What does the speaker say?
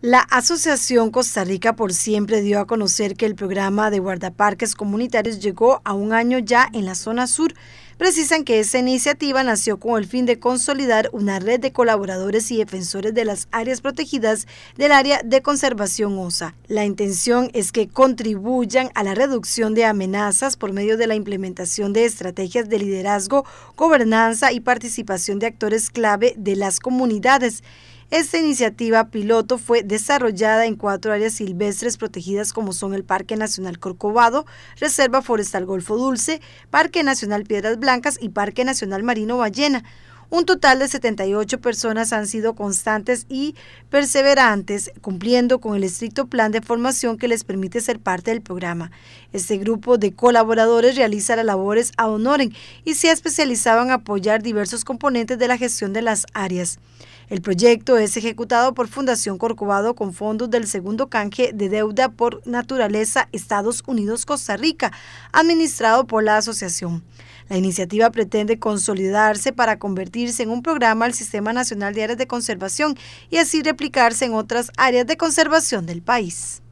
La Asociación Costa Rica por Siempre dio a conocer que el programa de guardaparques comunitarios llegó a un año ya en la zona sur. Precisan que esa iniciativa nació con el fin de consolidar una red de colaboradores y defensores de las áreas protegidas del área de conservación OSA. La intención es que contribuyan a la reducción de amenazas por medio de la implementación de estrategias de liderazgo, gobernanza y participación de actores clave de las comunidades. Esta iniciativa piloto fue desarrollada en cuatro áreas silvestres protegidas como son el Parque Nacional Corcovado, Reserva Forestal Golfo Dulce, Parque Nacional Piedras Blancas y Parque Nacional Marino Ballena un total de 78 personas han sido constantes y perseverantes cumpliendo con el estricto plan de formación que les permite ser parte del programa. Este grupo de colaboradores realiza las labores a honor y se ha especializado en apoyar diversos componentes de la gestión de las áreas. El proyecto es ejecutado por Fundación Corcovado con fondos del segundo canje de deuda por naturaleza Estados Unidos-Costa Rica, administrado por la asociación. La iniciativa pretende consolidarse para convertirse en un programa al Sistema Nacional de Áreas de Conservación y así replicarse en otras áreas de conservación del país.